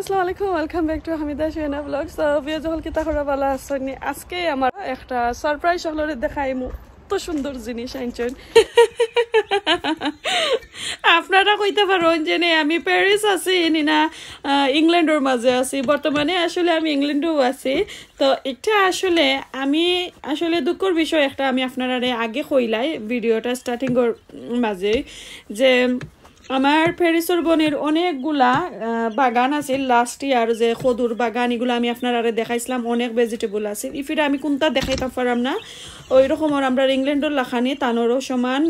আসসালামু আলাইকুম welcome back to Hamida Shehna blog so কিতা করা আসনি আজকে আমার একটা সারপ্রাইজ সকলের দেখাই মু তো সুন্দর জিনিস আনছেন আপনারা কইতে পারেন যে আমি প্যারিস আছি না ইংল্যান্ডের মাঝে আছি বর্তমানে আসলে আমি ইংল্যান্ডেও আছি তো এটা আসলে আমি আসলে দুঃখর বিষয় একটা আমি আপনারা আগে কইলাই ভিডিওটা স্টার্টিংয়ের মাঝে যে আমার ফেরিসর বোনের অনেকগুলা বাগান আছে লাস্ট ইয়ার যে খদুর বাগান এগুলো আমি আপনার আরে দেখাইছিলাম অনেক ভেজিটেবল আছে ইফিরে আমি কোনটা দেখাইতাম পারাম না ওই রকম আমরা ইংল্যান্ডের লাখানি তানোরও সমান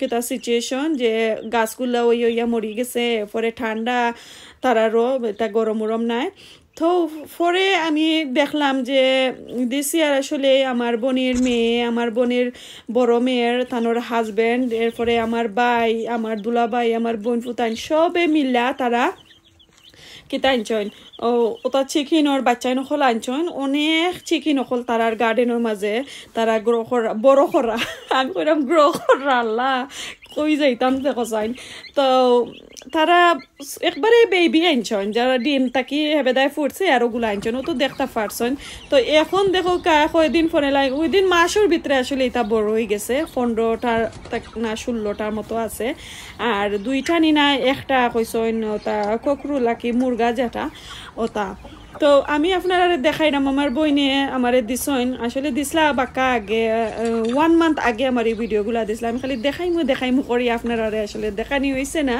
কেতা সিচুয়েশন যে গাছগুলা ওই ওইয়া মরি গেছে এরপরে ঠান্ডা তারারও এটা গরম উরম নাই তো পরে আমি দেখলাম যে দিস ইয়ার আসলে আমার বোনের মেয়ে আমার বোনের বড় মেয়ের তানোর হাজব্যান্ড এরপরে আমার ভাই আমার ভাই আমার বোন ফুতান সবে মিল্লা তারা কিতা আনছন ও ওটা চিকিনর বাচ্চাই নকল আনছন অনেক চিকিন অকল তারার গার্ডেনের মাঝে তারা গ্রহরা বড় করা আমি কইরাম গ্রহরা আল্লাহ কই যাইতাম দেখো চাইন তো তারা একবারে বেবি আনছেন যারা ডিম তাকি হেবেদায় ফুটছে আর ওগুলো আনছেন ও তো দেখতে পারছেন তো এখন দেখো কয়েকদিন ফোনে লাগে ওই দিন মাসের ভিতরে আসলে এটা বড় হয়ে গেছে পনেরোটার না ষোলোটার মতো আছে আর দুইটা নিনা একটা কইসইন ওটা ককরুলাকি মুরগা যেটা ওটা তো আমি দেখাই না আমার বই নিয়ে আমার দিছইন আসলে দিছলা বাক্কা আগে ওয়ান মান্থ আগে আমার এই ভিডিওগুলো দিছলা আমি খালি দেখাইমু দেখাইমু করি আপনারা আসলে দেখানি হয়েছে না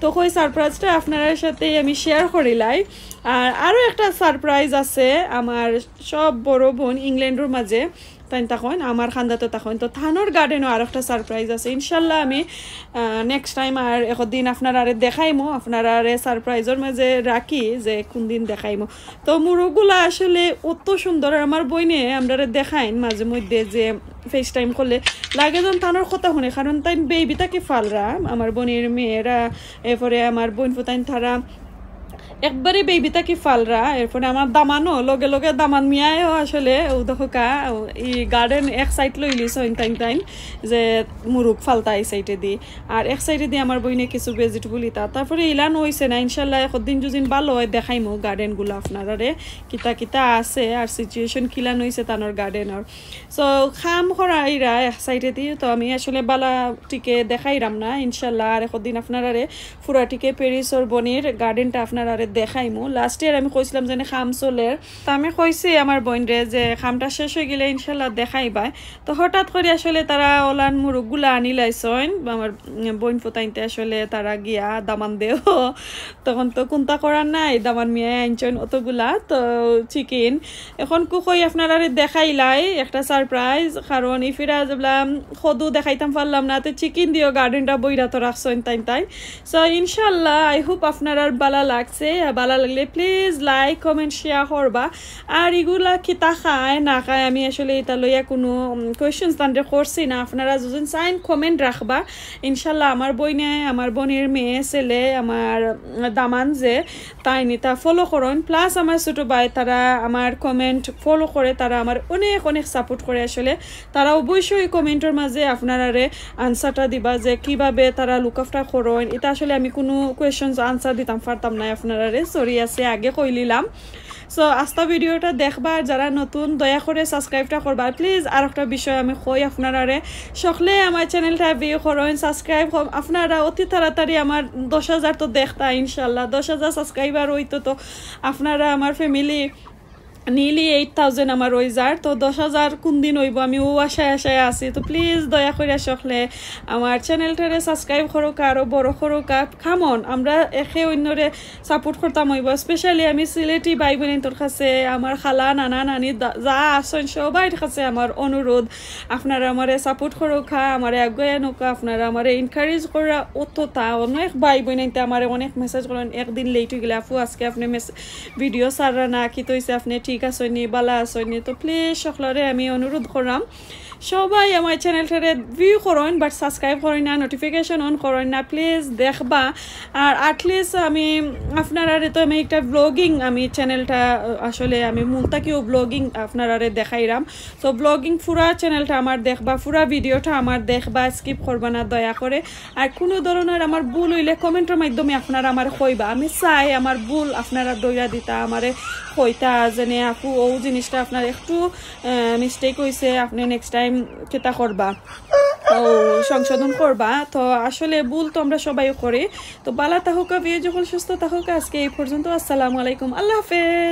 তো ওই সারপ্রাইজটা আপনার সাথে আমি শেয়ার করিলাই আর আরও একটা সারপ্রাইজ আছে আমার সব বড় বোন ইংল্যান্ডর মাঝে তাই তখন আমার খান্দাতে তখন তো থানোর গার্ডেনও আর একটা সারপ্রাইজ আছে ইনশাল্লাহ আমি নেক্সট টাইম আর একদিন আপনার আরে দেখাইমো আপনার আরে সারপ্রাইজের মাঝে রাখি যে কোন দিন দেখাইমো তো মোরগুলা আসলে অত সুন্দর আর আমার বইনে আমরা দেখাইন মাঝে মধ্যে যে ফেস টাইম করলে লাগে যখন থানোর কথা শুনে কারণ তাই বেবিটাকে ফালরা আমার বোনের মেয়েরা এরপরে আমার বোন ফুতাইন তারা একবারে বেবিটা কি ফালরা এরপরে আমার দামানো লগে লগে দামান মিয়ায়ও আসলে উদহকা ই গার্ডেন এক সাইড লই লিস টাইম টাইম যে মুরুক ফালতা এই সাইডে দি আর এক সাইডে দি আমার বইনে কিছু ভেজিটেবল ইতা তারপরে ইলান হয়েছে না ইনশাল্লাহ দিন যদিন ভালো হয় দেখাইমো গার্ডেনগুলো আপনারারে কিতা কিতা আছে আর সিচুয়েশন কিলান হয়েছে তানোর গার্ডেনর সো খাম খরাইরা এক সাইডে দি তো আমি আসলে বালা টিকে দেখাইরাম না ইনশাল্লাহ আর একদিন আপনারারে ফুরাটিকে প্যারিস ওর বনির গার্ডেনটা আপনারারে দেখাই দেখাইমু লাস্ট ইয়ার আমি কইছিলাম যে খাম চলের তো আমি কইছি আমার বোনরে যে খামটা শেষ হয়ে গেলে ইনশাল্লাহ দেখাইবা তো হঠাৎ করে আসলে তারা ওলান গুলা আনি লাইছেন আমার বোন ফোতাইনতে আসলে তারা গিয়া দামান দেও তখন তো কোনটা করার নাই দামান চইন আনছেন অতগুলা তো চিকেন এখন কুকই আপনারা দেখাইলাই একটা সারপ্রাইজ কারণ ইফিরা যেবলাম সদু দেখাইতাম পারলাম না তো চিকেন দিও গার্ডেনটা বইরা তো রাখছেন তাই তাই সো ইনশাল্লাহ আই হোপ আপনার বালা লাগছে ভালো লাগলে প্লিজ লাইক কমেন্ট শেয়ার করবা আর এগুলা কি তা খায় না খায় আমি আসলে এটা লইয়া কোনো কোয়েশন তান্ডে করছি না আপনারা দুজন সাইন কমেন্ট রাখবা ইনশাল্লাহ আমার বই আমার বোনের মেয়ে ছেলে আমার দামান যে তাই নি তা ফলো করুন প্লাস আমার ছোটো ভাই তারা আমার কমেন্ট ফলো করে তারা আমার অনেক অনেক সাপোর্ট করে আসলে তারা অবশ্যই কমেন্টের মাঝে আপনারা আনসারটা দিবা যে কিভাবে তারা লুক আফটার করেন এটা আসলে আমি কোনো কোয়েশন আনসার দিতাম পারতাম না আপনারা আপনারারে সরি আছে আগে কইলিলাম সো আস্তা ভিডিওটা দেখবার যারা নতুন দয়া করে সাবস্ক্রাইবটা করবার প্লিজ আর একটা বিষয় আমি কই আপনারারে সকলে আমার চ্যানেলটা ভিউ করেন সাবস্ক্রাইব আপনারা অতি তাড়াতাড়ি আমার দশ হাজার তো দেখতা ইনশাল্লাহ দশ হাজার সাবস্ক্রাইবার হইতো তো আপনারা আমার ফ্যামিলি নিলি এইট থাউজেন্ড আমার ওই যার তো দশ হাজার কোন দিন হইব আমি ও আশায় আশায় আছি তো প্লিজ দয়া করে সকলে আমার চ্যানেলটারে সাবস্ক্রাইব করুক আরও বড় করুক খামন আমরা একে অন্যরে সাপোর্ট করতাম হইব স্পেশালি আমি সিলেটি ভাই বোন তোর কাছে আমার খালা নানা নানি যা আসছেন সবাই কাছে আমার অনুরোধ আপনারা আমারে সাপোর্ট করুক হ্যাঁ, আমার আগুয়ে নোকা আপনারা আমার এনকারেজ করা অতটা অনেক ভাই বোন আমার অনেক মেসেজ করেন একদিন লেট হয়ে গেলে আপু আজকে আপনি ভিডিও সারা না কি তো আপনি ঠিক ঠিক নি বালা নি তো প্লিজ সকলরে আমি অনুরোধ করাম সবাই আমার চ্যানেলটারে ভিউ করেন বাট সাবস্ক্রাইব করেন না নোটিফিকেশন অন করেন না প্লিজ দেখবা আর আটলিস্ট আমি আপনারারে তো আমি একটা ব্লগিং আমি চ্যানেলটা আসলে আমি মুলতাকিও ব্লগিং আপনারারে দেখাইরাম তো ব্লগিং পুরা চ্যানেলটা আমার দেখবা পুরা ভিডিওটা আমার দেখবা স্কিপ করবা না দয়া করে আর কোনো ধরনের আমার ভুল হইলে কমেন্টের মাধ্যমে আপনারা আমার কইবা আমি চাই আমার ভুল আপনারা দইয়া দিতা আমারে কইতা যেনে আপু ও জিনিসটা আপনার একটু মিস্টেক হয়েছে আপনি নেক্সট টাইম টাইম কেটা করবা ও সংশোধন করবা তো আসলে ভুল তো আমরা সবাই করি তো বালা তাহকা বিয়ে যখন সুস্থ তাহকা আজকে এই পর্যন্ত আসসালামু আলাইকুম আল্লাহ হাফেজ